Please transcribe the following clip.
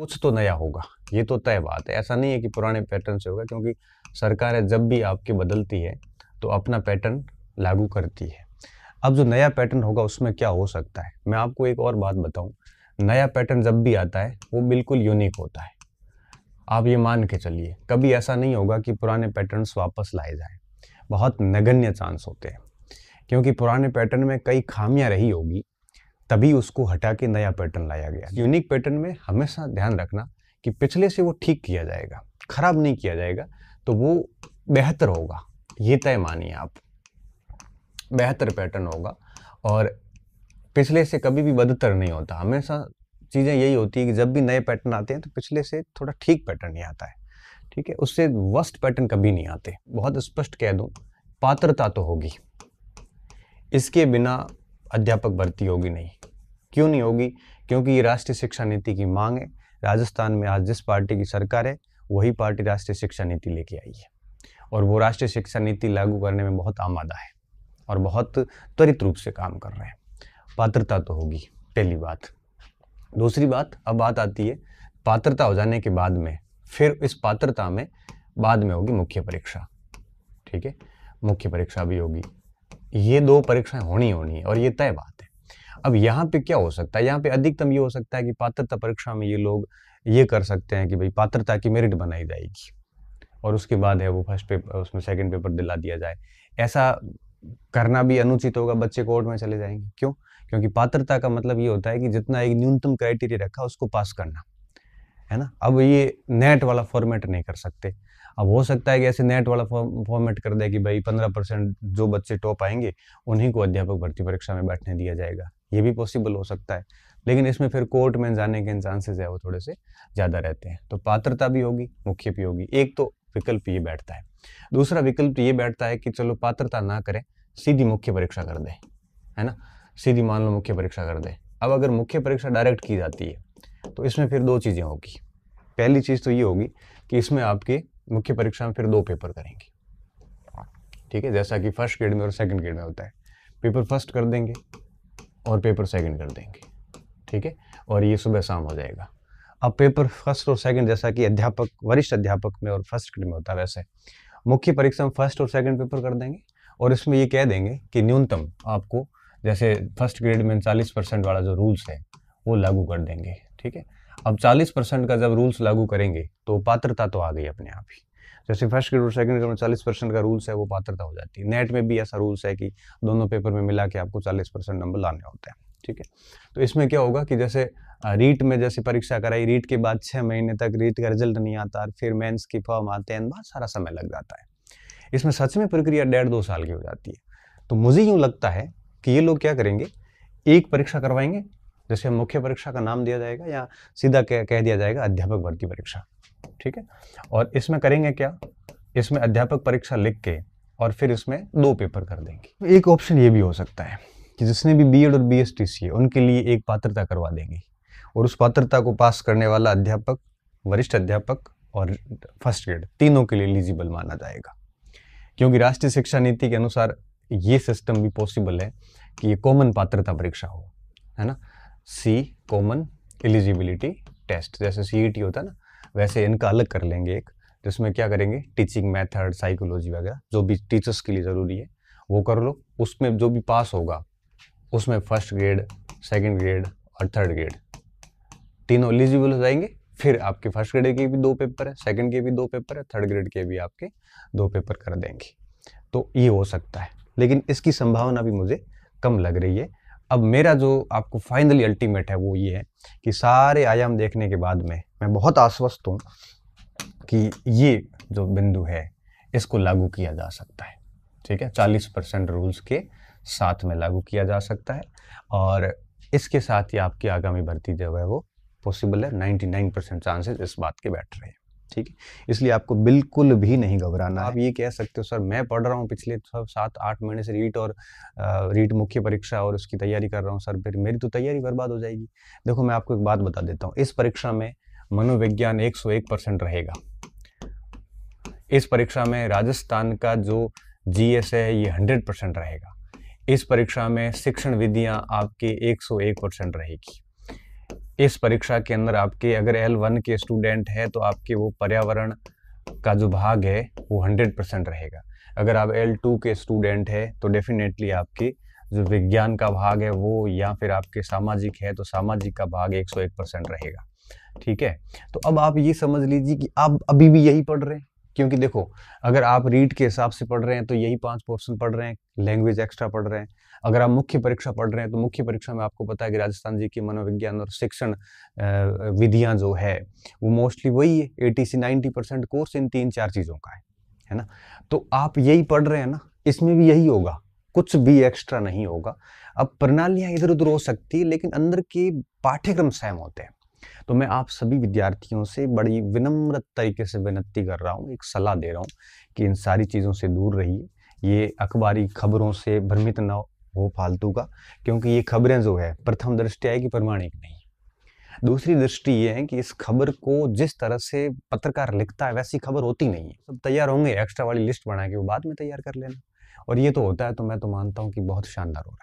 कुछ तो नया होगा ये तो तय बात है ऐसा नहीं है कि पुराने पैटर्न से होगा क्योंकि सरकार है जब भी आपके बदलती है तो अपना पैटर्न लागू करती है अब जो नया पैटर्न होगा उसमें क्या हो सकता है मैं आपको एक और बात बताऊं नया पैटर्न जब भी आता है वो बिल्कुल यूनिक होता है आप ये मान के चलिए कभी ऐसा नहीं होगा कि पुराने पैटर्न वापस लाए जाए बहुत नगण्य चांस होते हैं क्योंकि पुराने पैटर्न में कई खामियाँ रही होगी तभी उसको हटा के नया पैटर्न लाया गया यूनिक पैटर्न में हमेशा ध्यान रखना कि पिछले से वो ठीक किया जाएगा खराब नहीं किया जाएगा तो वो बेहतर होगा ये तय मानिए आप बेहतर पैटर्न होगा और पिछले से कभी भी बदतर नहीं होता हमेशा चीज़ें यही होती है कि जब भी नए पैटर्न आते हैं तो पिछले से थोड़ा ठीक पैटर्न ही आता है ठीक है उससे वर्स्ट पैटर्न कभी नहीं आते बहुत स्पष्ट कह दूँ पात्रता तो होगी इसके बिना अध्यापक भर्ती होगी नहीं क्यों नहीं होगी क्योंकि ये राष्ट्रीय शिक्षा नीति की मांग है राजस्थान में आज जिस पार्टी की सरकार है वही पार्टी राष्ट्रीय शिक्षा नीति लेके आई है और वो राष्ट्रीय शिक्षा नीति लागू करने में बहुत आमादा है और बहुत त्वरित रूप से काम कर रहे हैं पात्रता तो होगी पहली बात दूसरी बात अब बात आती है पात्रता हो जाने के बाद में फिर इस पात्रता में बाद में होगी मुख्य परीक्षा ठीक है मुख्य परीक्षा भी होगी ये दो परीक्षाएं होनी होनी है और ये तय बात है अब यहाँ पे क्या हो सकता है यहाँ पे अधिकतम ये हो सकता है कि पात्रता परीक्षा में ये लोग ये कर सकते हैं कि भाई पात्रता की मेरिट बनाई जाएगी और उसके बाद है वो फर्स्ट पेपर उसमें सेकंड पेपर दिला दिया जाए ऐसा करना भी अनुचित होगा बच्चे कोर्ट में चले जाएंगे क्यों क्योंकि पात्रता का मतलब ये होता है कि जितना एक न्यूनतम क्राइटेरिया रखा उसको पास करना है ना अब ये नेट वाला फॉर्मेट नहीं कर सकते अब हो सकता है कि ऐसे नेट वाला फॉर्मेट कर दे कि भाई पंद्रह परसेंट जो बच्चे टॉप आएंगे उन्हीं को अध्यापक भर्ती परीक्षा में बैठने दिया जाएगा ये भी पॉसिबल हो सकता है लेकिन इसमें फिर कोर्ट में जाने के चांसेज है वो थोड़े से ज़्यादा रहते हैं तो पात्रता भी होगी मुख्य भी होगी एक तो विकल्प ये बैठता है दूसरा विकल्प ये बैठता है कि चलो पात्रता ना करें सीधी मुख्य परीक्षा कर दें है ना सीधी मान लो मुख्य परीक्षा कर दें अब अगर मुख्य परीक्षा डायरेक्ट की जाती है तो इसमें फिर दो चीज़ें होगी पहली चीज़ तो ये होगी कि इसमें आपके मुख्य परीक्षा में फिर दो पेपर करेंगे ठीक है जैसा कि फर्स्ट ग्रेड में और सेकंड ग्रेड में होता है पेपर फर्स्ट कर देंगे और पेपर सेकंड कर देंगे ठीक है और ये सुबह शाम हो जाएगा अब पेपर फर्स्ट और सेकंड जैसा कि अध्यापक वरिष्ठ अध्यापक में और फर्स्ट ग्रेड में होता है वैसे मुख्य परीक्षा में फर्स्ट और सेकंड पेपर कर देंगे और इसमें ये कह देंगे कि न्यूनतम आपको जैसे फर्स्ट ग्रेड में चालीस परसेंट वाला जो रूल्स है वो लागू कर देंगे ठीक है अब 40 परसेंट का जब रूल्स लागू करेंगे तो पात्रता तो आ गई अपने आप ही जैसे फर्स्ट ग्रेड और सेकंड ग्रेड में 40 परसेंट का रूल्स है वो पात्रता हो जाती है नेट में भी ऐसा रूल्स है कि दोनों पेपर में मिला के आपको 40 परसेंट नंबर लाने होते हैं ठीक है तो इसमें क्या होगा कि जैसे रीट में जैसे परीक्षा कराई रीट के बाद छः महीने तक रीट का रिजल्ट नहीं आता फिर मेन्स की फॉर्म आते हैं बहुत सारा समय लग जाता है इसमें सच में प्रक्रिया डेढ़ दो साल की हो जाती है तो मुझे यूँ लगता है कि ये लोग क्या करेंगे एक परीक्षा करवाएंगे जिसे मुख्य परीक्षा का नाम दिया जाएगा या सीधा कह कह दिया जाएगा अध्यापक भर्ती परीक्षा ठीक है और इसमें करेंगे क्या इसमें अध्यापक परीक्षा लिख के और फिर इसमें दो पेपर कर देंगे एक ऑप्शन ये भी हो सकता है कि जिसने भी बी और बी एस उनके लिए एक पात्रता करवा देंगे और उस पात्रता को पास करने वाला अध्यापक वरिष्ठ अध्यापक और फर्स्ट ग्रेड तीनों के लिए एलिजिबल माना जाएगा क्योंकि राष्ट्रीय शिक्षा नीति के अनुसार ये सिस्टम भी पॉसिबल है कि ये कॉमन पात्रता परीक्षा हो है ना सी कॉमन एलिजिबिलिटी टेस्ट जैसे सी e होता है ना वैसे इनका अलग कर लेंगे एक जिसमें क्या करेंगे टीचिंग मेथड साइकोलॉजी वगैरह जो भी टीचर्स के लिए ज़रूरी है वो कर लो उसमें जो भी पास होगा उसमें फर्स्ट ग्रेड सेकंड ग्रेड और थर्ड ग्रेड तीनों एलिजिबल हो जाएंगे फिर आपके फर्स्ट ग्रेड के भी दो पेपर है सेकंड के भी दो पेपर है थर्ड ग्रेड के भी आपके दो पेपर कर देंगे तो ये हो सकता है लेकिन इसकी संभावना भी मुझे कम लग रही है अब मेरा जो आपको फाइनली अल्टीमेट है वो ये है कि सारे आयाम देखने के बाद में मैं बहुत आश्वस्त हूँ कि ये जो बिंदु है इसको लागू किया जा सकता है ठीक है चालीस परसेंट रूल्स के साथ में लागू किया जा सकता है और इसके साथ ही आपकी आगामी भर्ती जो है वो पॉसिबल है नाइन्टी नाइन परसेंट चांसेस इस बात के बैठ रहे हैं ठीक है इसलिए आपको बिल्कुल भी नहीं घबराना आप ये कह सकते हो सर मैं पढ़ रहा हूँ पिछले सब सात आठ महीने से रीट और रीट मुख्य परीक्षा और उसकी तैयारी कर रहा हूँ सर फिर मेरी तो तैयारी बर्बाद हो जाएगी देखो मैं आपको एक बात बता देता हूँ इस परीक्षा में मनोविज्ञान एक परसेंट रहेगा इस परीक्षा में राजस्थान का जो जीएस है ये हंड्रेड परसेंट रहेगा इस परीक्षा में शिक्षण विधियाँ आपकी 101 परसेंट रहेगी इस परीक्षा के अंदर आपके अगर एल वन के स्टूडेंट हैं तो आपके वो पर्यावरण का जो भाग है वो हंड्रेड परसेंट रहेगा अगर आप एल टू के स्टूडेंट है तो डेफिनेटली आपके जो विज्ञान का भाग है वो या फिर आपके सामाजिक है तो सामाजिक का भाग एक सौ एक परसेंट रहेगा ठीक है तो अब आप ये समझ लीजिए कि आप अभी भी यही पढ़ रहे हैं क्योंकि देखो अगर आप रीड के हिसाब से पढ़ रहे हैं तो यही पांच पोर्शन पढ़ रहे हैं लैंग्वेज एक्स्ट्रा पढ़ रहे हैं अगर आप मुख्य परीक्षा पढ़ रहे हैं तो मुख्य परीक्षा में आपको पता है कि राजस्थान जी की मनोविज्ञान और शिक्षण विधियाँ जो है वो मोस्टली वही है एटी से नाइन्टी परसेंट कोर्स इन तीन चार चीज़ों का है है ना तो आप यही पढ़ रहे हैं ना इसमें भी यही होगा कुछ भी एक्स्ट्रा नहीं होगा अब प्रणालियाँ इधर उधर हो सकती है लेकिन अंदर के पाठ्यक्रम सेम होते हैं तो मैं आप सभी विद्यार्थियों से बड़ी विनम्र तरीके से विनती कर रहा हूँ एक सलाह दे रहा हूँ कि इन सारी चीज़ों से दूर रहिए ये अखबारी खबरों से भ्रमित न हो फालतू का क्योंकि ये खबरें जो है प्रथम दृष्टि आएगी प्रमाणिक नहीं दूसरी दृष्टि ये है कि इस खबर को जिस तरह से पत्रकार लिखता है वैसी खबर होती नहीं है सब तैयार होंगे एक्स्ट्रा वाली लिस्ट बना के वो बाद में तैयार कर लेना और ये तो होता है तो मैं तो मानता हूँ कि बहुत शानदार हो रहा है